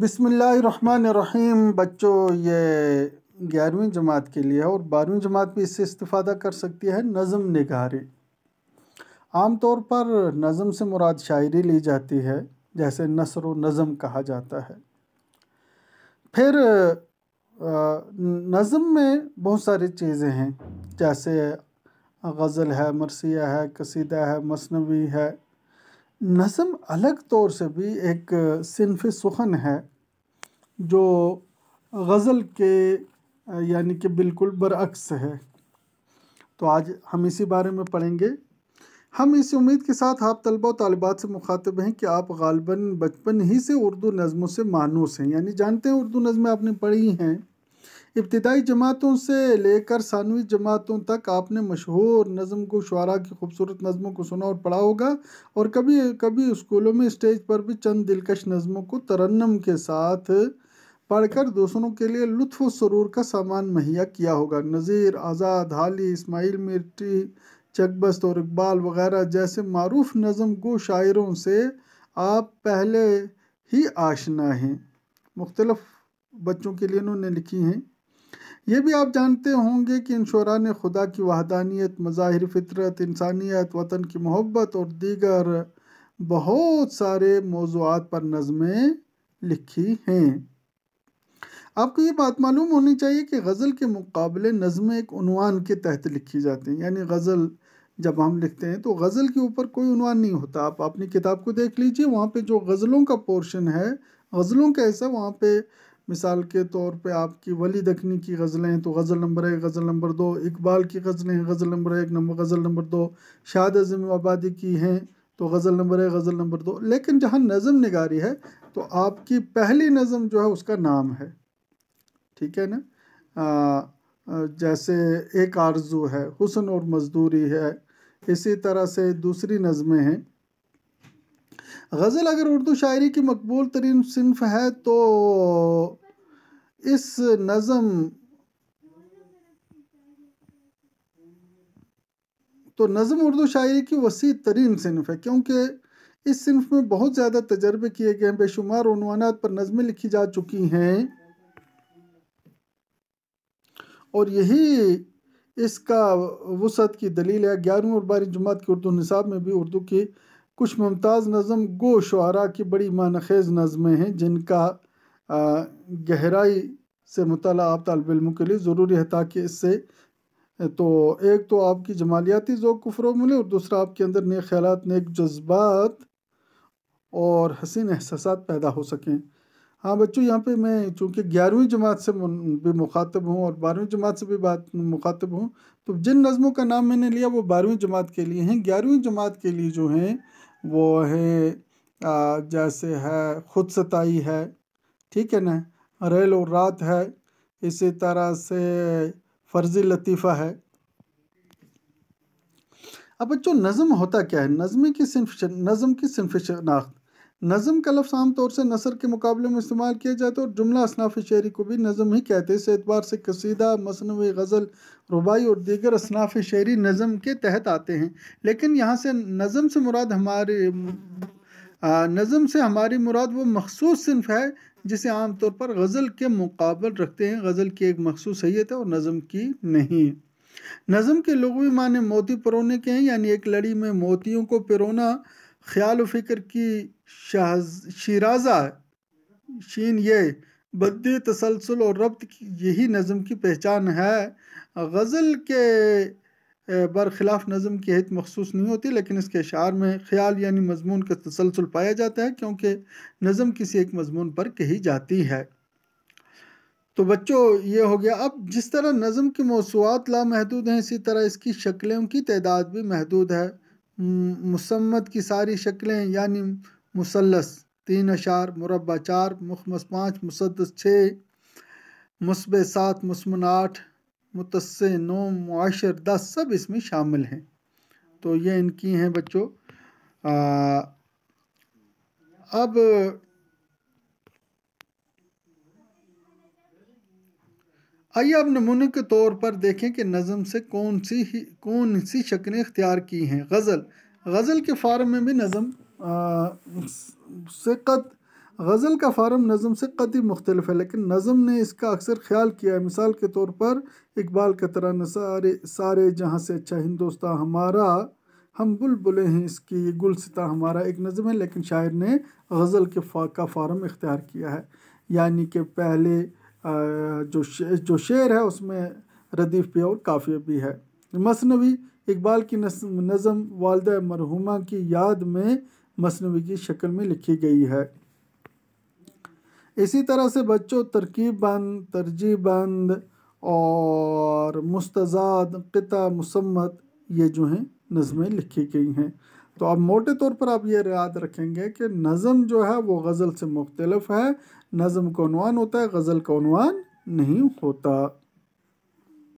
बिसमीम बच्चों ये ग्यारहवीं जमात के लिए और बारहवीं जमात भी इससे इस्ता कर सकती है नज़म निगारी आम तौर पर नज़म से मुराद शायरी ली जाती है जैसे नसर व नज़म कहा जाता है फिर नज़म में बहुत सारी चीज़ें हैं जैसे गज़ल है मरसिया है कसीदा है मसनवी है नज़म अलग तौर से भी एक सिनफ सुखन है जो गज़ल के यानी कि बिल्कुल बरअक्स है तो आज हम इसी बारे में पढ़ेंगे हम इस उम्मीद के साथ आप तलबा और तलबात से मुखातब हैं कि आप गालबन बचपन ही से उर्दू नज़मों से मानूस हैं यानी जानते हैं उर्दू नज़में आपने पढ़ी हैं इब्तदाई जमातों से लेकर सानवी जमातों तक आपने मशहूर नज़म को शुरा की खूबसूरत नज़मों को सुना और पढ़ा होगा और कभी कभी स्कूलों में स्टेज पर भी चंद दिलकश नज़मों को तरन्नम के साथ पढ़कर दूसरों के लिए लुत्फ सरूर का सामान मुहैया किया होगा नज़ीर आज़ाद हाली इसमाइल मिर्टी चकबस्त और इकबाल वगैरह जैसे मरूफ नज़म को शायरों से आप पहले ही आशना हैं मुख्तलफ़ बच्चों के लिए उन्होंने लिखी हैं ये भी आप जानते होंगे कि इन शुरा ने खुदा की वहदानियत मज़ाहिर फितरत इंसानियत वतन की मोहब्बत और दीगर बहुत सारे मौजूद पर नज़में लिखी हैं आपको ये बात मालूम होनी चाहिए कि गज़ल के मुकाबले नज़में एक उनवान के तहत लिखी जाती हैं यानी गज़ल जब हम लिखते हैं तो गज़ल के ऊपर कोई उनवान नहीं होता आप अपनी किताब को देख लीजिए वहाँ पे जो गज़लों का पोर्शन है गज़लों का ऐसा वहाँ पे मिसाल के तौर पे आपकी वली दखनी की गज़लें हैं तो गज़ल नंबर एक गज़ल नंबर दो इकबाल की गज़लें हैं गज़ल नंबर एक नंबर गज़ल नंबर दो शाद अजम आबादी की हैं तो गज़ल नंबर एक गज़ल नंबर दो लेकिन जहाँ नज़म निगारी है तो आपकी पहली नज़म जो है उसका नाम है ठीक है न जैसे एक आरजू है हुसन और मजदूरी है इसी तरह से दूसरी नज़में हैं गज़ल अगर उर्दू शायरी की मकबूल तरीन सिनफ है तो इस नज़म तो नज़म उर्दू शायरी की वसी तरीन सिनफ है क्योंकि इस सिनफ में बहुत ज़्यादा तजर्बे किए गए हैं बेशुमार पर नज़में लिखी जा चुकी हैं और यही इसका वसत की दलील है ग्यारहवीं और बारहवीं जुम्मत की उर्दू निसाब में भी उर्दू की कुछ मुमताज़ नज़म गो शुरा की बड़ी मानखेज़ नज़में हैं जिनका गहराई से मुताल आप तलब के लिए ज़रूरी है ताकि इससे तो एक तो आपकी जमालियाती जो को मिले और दूसरा आपके अंदर नए ख्याल नए जज्बात और हसीन एहसास पैदा हो सकें हाँ बच्चों यहाँ पे मैं चूँकि ग्यारहवीं जमात से भी मुखातब हूँ और बारहवीं जमात से भी बात मुखातब हूँ तो जिन नज़मों का नाम मैंने लिया वो बारहवीं जमात के लिए हैं ग्यारहवीं जमात के लिए जो हैं वो है आ, जैसे है खुद सताई है ठीक है ना रेल और रात है इसी तरह से फर्जी लतीफ़ा है अब बच्चों नज़म होता क्या है नजम की सिर्फ नज़म की सिर्फ शनाख्त नज़म का लफ्स आम तौर से नसर के मुकाबले में इस्तेमाल किया जाता है और जुमला असनाफ शहरी को भी नज़म ही कहते हैं इस एतबार से कसीदा मसनवी गज़ल रुबाई और दीगर असनाफ शहरी नज़म के तहत आते हैं लेकिन यहाँ से नज़म से मुराद हमारे नज़म से हमारी मुराद वो मखसूस सिनफ है जिसे आमतौर पर गज़ल के मुकाबल रखते हैं गज़ल की एक मखसूस हैत है और नज़म की नहीं नज़म के भी माने मोती परोने के हैं यानी एक लड़ी में मोतियों को परोना ख्याल व फिक्र की शाहज शिराजा शीन ये बद्दी तसलसल और रब्त की यही नज़म की पहचान है गज़ल के बर खिलाफ़ नज़म की हित मखसूस नहीं होती लेकिन इसके अशार में ख्याल यानी मजमून का तसलसल पाया जाता है क्योंकि नज़म किसी एक मजमून पर कही जाती है तो बच्चों ये हो गया अब जिस तरह नज़म के मौसुआत लामहदूद हैं इसी तरह इसकी शक्लों की तदाद भी महदूद है मुसम्मत की सारी शक्लें यानी मुसलस तीन अशार मुरबा चार मुखमस पाँच मुसदस छः मुसब सात मुस्मन आठ मुतसनो मुआशर दस सब इसमें शामिल हैं तो ये इनकी हैं बच्चों अब आइए अब नमूने के तौर पर देखें कि नज़म से कौन सी ही कौन सी शक्लें इख्तियार की हैं गज़ल गज़ल के फार्म में भी नज़म से कद गज़ल का फार्म नज़म से कति मुख्तलिफ है लेकिन नज़म ने इसका अक्सर ख्याल किया है मिसाल के तौर पर इकबाल का तरह सारे सारे जहाँ से अच्छा हिंदोस्तान हमारा हम बुलबुलें हैं इसकी ये गुलसिता हमारा एक नज़म है लेकिन शायर ने गज़ल के फा, का फार्म इख्तियार किया है यानी कि पहले जो शे, जो शेर है उसमें रदीफ़ भी और काफ़िया भी है मसनवी इकबाल की नज़म वालदा मरहुमा की याद में मसनवी की शक्ल में लिखी गई है इसी तरह से बच्चों तरकीब बंद तरजीह बंद और मुस्तजाद किता मुसम्मत ये जो हैं नज़में लिखी गई हैं तो अब मोटे तौर पर आप ये याद रखेंगे कि नज़म जो है वो गज़ल से मुख्तलफ है नज़म का अनवान होता है गज़ल का अनवान नहीं होता